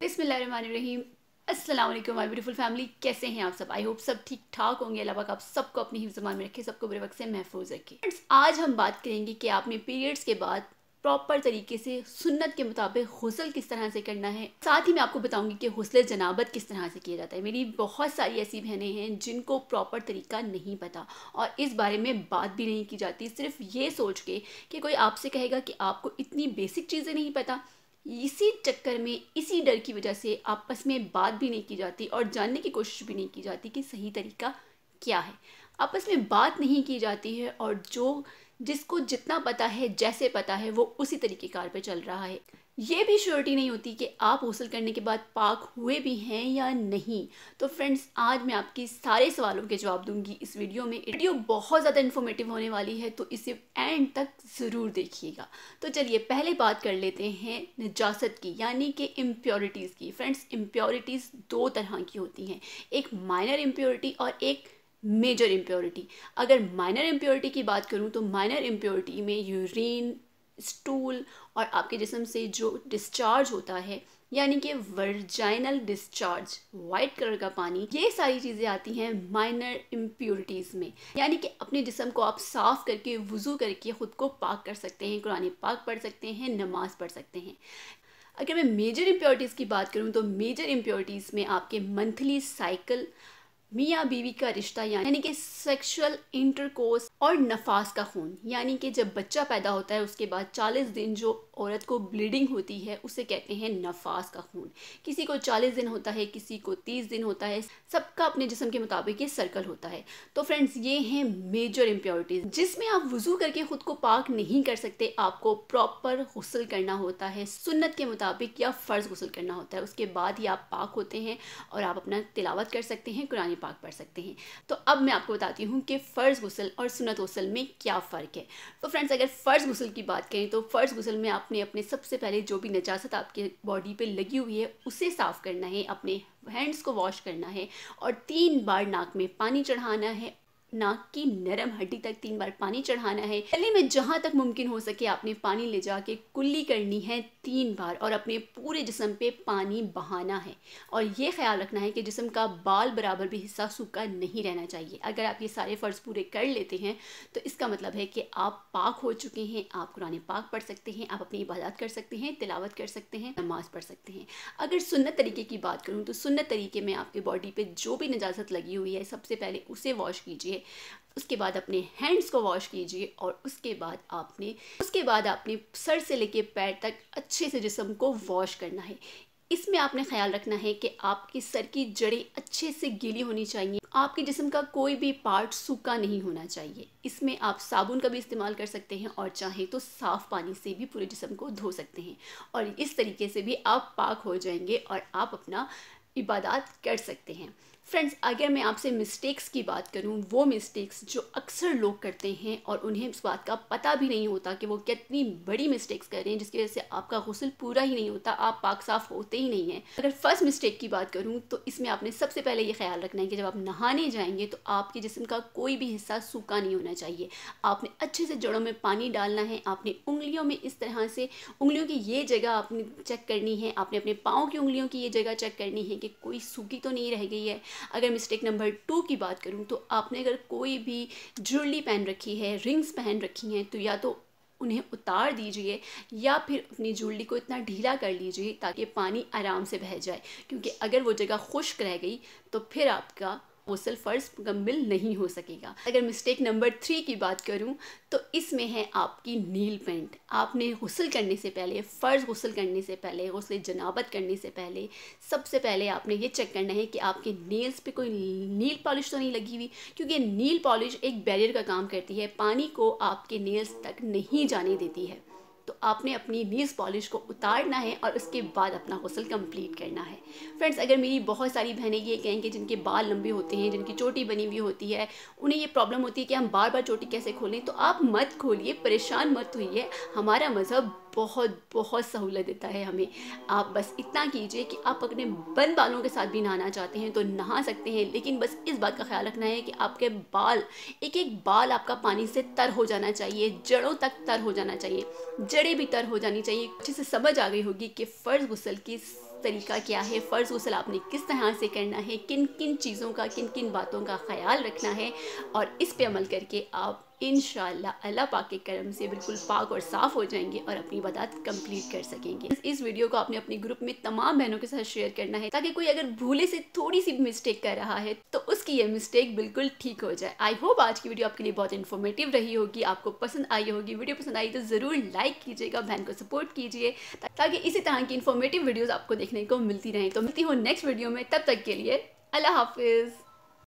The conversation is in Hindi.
बिस्मिल्लाहिर्रहमानिर्रहीम अस्सलाम वालेकुम माय ब्यूटीफुल फैमिली कैसे हैं आप सब आई होप सब ठीक ठाक होंगे अल्लाह पाक आप सबको अपनी हिफ्जमान में रखें सबको बुरे वक्त से महफूज रखें फ्रेंड्स आज हम बात करेंगे कि आपने पीरियड्स के बाद प्रॉपर तरीके से सुन्नत के मुताबिक गसल किस तरह से करना है साथ ही मैं आपको बताऊंगी कि गसल जनाबत किस तरह से किया जाता है मेरी बहुत सारी ऐसी बहनें हैं जिनको प्रॉपर तरीका नहीं पता और इस बारे में बात भी नहीं की जाती सिर्फ ये सोच के कि कोई आपसे कहेगा कि आपको इतनी बेसिक चीज़ें नहीं पता इसी चक्कर में इसी डर की वजह से आपस में बात भी नहीं की जाती और जानने की कोशिश भी नहीं की जाती कि सही तरीका क्या है आपस में बात नहीं की जाती है और जो जिसको जितना पता है जैसे पता है वो उसी तरीके कार पे चल रहा है ये भी श्योरिटी नहीं होती कि आप हौसल करने के बाद पाक हुए भी हैं या नहीं तो फ्रेंड्स आज मैं आपके सारे सवालों के जवाब दूंगी इस वीडियो में वीडियो बहुत ज़्यादा इन्फॉर्मेटिव होने वाली है तो इसे एंड तक ज़रूर देखिएगा तो चलिए पहले बात कर लेते हैं निजात की यानी कि इम्प्योरिटीज़ की फ्रेंड्स इम्प्योरिटीज़ दो तरह की होती हैं एक माइनर इम्प्योरिटी और एक मेजर इम्प्योरिटी अगर माइनर इम्प्योरिटी की बात करूँ तो माइनर इम्प्योरिटी में यूरिन स्टूल और आपके जिसम से जो डिस्चार्ज होता है यानी कि वर्जाइनल डिस्चार्ज वाइट कलर का पानी ये सारी चीज़ें आती हैं माइनर इम्प्योरिटीज़ में यानी कि अपने जिसम को आप साफ़ करके वज़ू करके ख़ुद को पाक कर सकते हैं कुरानी पाक पढ़ सकते हैं नमाज़ पढ़ सकते हैं अगर मैं मेजर इम्प्योरिटीज़ की बात करूँ तो मेजर इम्प्योरिटीज़ में आपके मंथली साइकिल मियाँ बीवी का रिश्ता यानी कि सेक्सुअल इंटरकोर्स और नफास का खून यानी कि जब बच्चा पैदा होता है उसके बाद 40 दिन जो औरत को ब्लीडिंग होती है उसे कहते हैं नफास का खून किसी को चालीस दिन होता है किसी को तीस दिन होता है सबका अपने जिसम के मुताबिक ये सर्कल होता है तो फ्रेंड्स ये हैं मेजर इम्प्योरिटीज जिसमें आप वजू करके खुद को पाक नहीं कर सकते आपको प्रॉपर गसल करना होता है सुन्नत के मुताबिक या फ़र्ज़ गसल करना होता है उसके बाद ही आप पाक होते हैं और आप अपना तिलावत कर सकते हैं कुरानी पाक पढ़ सकते हैं तो अब मैं आपको बताती हूँ कि फ़र्ज़ गसल और सुनत गसल में क्या फ़र्क है तो फ्रेंड्स अगर फ़र्ज़ गसल की बात करें तो फ़र्ज़ गसल में आप आपने अपने सबसे पहले जो भी नजासत आपके बॉडी पे लगी हुई है उसे साफ़ करना है अपने हैंड्स को वॉश करना है और तीन बार नाक में पानी चढ़ाना है नाक की नरम हड्डी तक तीन बार पानी चढ़ाना है गले में जहां तक मुमकिन हो सके आपने पानी ले जाके कुल्ली करनी है तीन बार और अपने पूरे जिसम पे पानी बहाना है और ये ख्याल रखना है कि जिसम का बाल बराबर भी हिस्सा सूखा नहीं रहना चाहिए अगर आप ये सारे फ़र्ज़ पूरे कर लेते हैं तो इसका मतलब है कि आप पाक हो चुके हैं आप कुरान पाक पढ़ सकते हैं आप अपनी इबादत कर सकते हैं तिलावत कर सकते हैं नमाज़ पढ़ सकते हैं अगर सुन्नत तरीके की बात करूँ तो सुन्नत तरीके में आपकी बॉडी पर जो भी नजाजत लगी हुई है सबसे पहले उसे वॉश कीजिए कीजिए उसके बाद अपने हैंड्स को वॉश कीजिए और उसके बाद आपने उसके बाद आपने सर से लेके पैर तक अच्छे से जिसम को वॉश करना है इसमें आपने ख्याल रखना है कि आपकी सर की जड़ें अच्छे से गीली होनी चाहिए आपके जिसम का कोई भी पार्ट सूखा नहीं होना चाहिए इसमें आप साबुन का भी इस्तेमाल कर सकते हैं और चाहे तो साफ़ पानी से भी पूरे जिसम को धो सकते हैं और इस तरीके से भी आप पाक हो जाएंगे और आप अपना इबादत कर सकते हैं फ्रेंड्स अगर मैं आपसे मिस्टेक्स की बात करूं वो मिस्टेक्स जो अक्सर लोग करते हैं और उन्हें इस बात का पता भी नहीं होता कि वो कितनी बड़ी मिस्टेक्स कर रहे हैं जिसकी वजह से आपका गसल पूरा ही नहीं होता आप पाक साफ होते ही नहीं हैं अगर फर्स्ट मिस्टेक की बात करूं तो इसमें आपने सबसे पहले ये ख्याल रखना है कि जब आप नहाने जाएंगे तो आपके जिसम का कोई भी हिस्सा सूखा नहीं होना चाहिए आपने अच्छे से जड़ों में पानी डालना है आपने उंगलियों में इस तरह से उंगलियों की ये जगह आपने चेक करनी है आपने अपने पाँव की उंगलियों की ये जगह चेक करनी है कि कोई सूखी तो नहीं रह गई है अगर मिस्टेक नंबर टू की बात करूँ तो आपने अगर कोई भी ज्वेलरी पहन रखी है रिंग्स पहन रखी हैं तो या तो उन्हें उतार दीजिए या फिर अपनी ज्वेलरी को इतना ढीला कर लीजिए ताकि पानी आराम से बह जाए क्योंकि अगर वो जगह खुश्क रह गई तो फिर आपका ओसल फ़र्ज मुकम्मिल नहीं हो सकेगा अगर मिस्टेक नंबर थ्री की बात करूँ तो इसमें है आपकी नील पेंट आपने गसल करने से पहले फ़र्ज गसल करने से पहले गसल जनाबत करने से पहले सबसे पहले आपने ये चेक करना है कि आपके नील्स पे कोई नील पॉलिश तो नहीं लगी हुई क्योंकि नील पॉलिश एक बैरियर का काम करती है पानी को आपके नील्स तक नहीं जाने देती है तो आपने अपनी नीज़ पॉलिश को उतारना है और उसके बाद अपना गसल कंप्लीट करना है फ्रेंड्स अगर मेरी बहुत सारी बहनें ये कहें कि जिनके बाल लंबे होते हैं जिनकी चोटी बनी हुई होती है उन्हें ये प्रॉब्लम होती है कि हम बार बार चोटी कैसे खोलें तो आप मत खोलिए परेशान मत होइए हमारा मज़हब बहुत बहुत सहूलत देता है हमें आप बस इतना कीजिए कि आप अपने बंद बालों के साथ भी नहाना चाहते हैं तो नहा सकते हैं लेकिन बस इस बात का ख्याल रखना है कि आपके बाल एक एक बाल आपका पानी से तर हो जाना चाहिए जड़ों तक तर हो जाना चाहिए जड़ें भी तर हो जानी चाहिए अच्छे से समझ आ गई होगी कि फ़र्ज़ गुसल की तरीका क्या है फ़र्ज़ गुसल आपने किस तरह से करना है किन किन चीज़ों का किन किन बातों का ख्याल रखना है और इस पे अमल करके आप इन अल्लाह पाक के करम से बिल्कुल पाक और साफ़ हो जाएंगे और अपनी इबादत कंप्लीट कर सकेंगे इस वीडियो को आपने अपने ग्रुप में तमाम बहनों के साथ शेयर करना है ताकि कोई अगर भूले से थोड़ी सी मिस्टेक कर रहा है तो उसकी ये मिस्टेक बिल्कुल ठीक हो जाए आई होप आज की वीडियो आपके लिए बहुत इन्फॉर्मेटिव रही होगी आपको पसंद आई होगी वीडियो पसंद आई तो ज़रूर लाइक कीजिएगा बहन को सपोर्ट कीजिए ताकि इसी तरह की इन्फॉर्मेटिव वीडियोज़ आपको देखने को मिलती रहे तो मिलती हूँ नेक्स्ट वीडियो में तब तक के लिए अल्लाह हाफिज़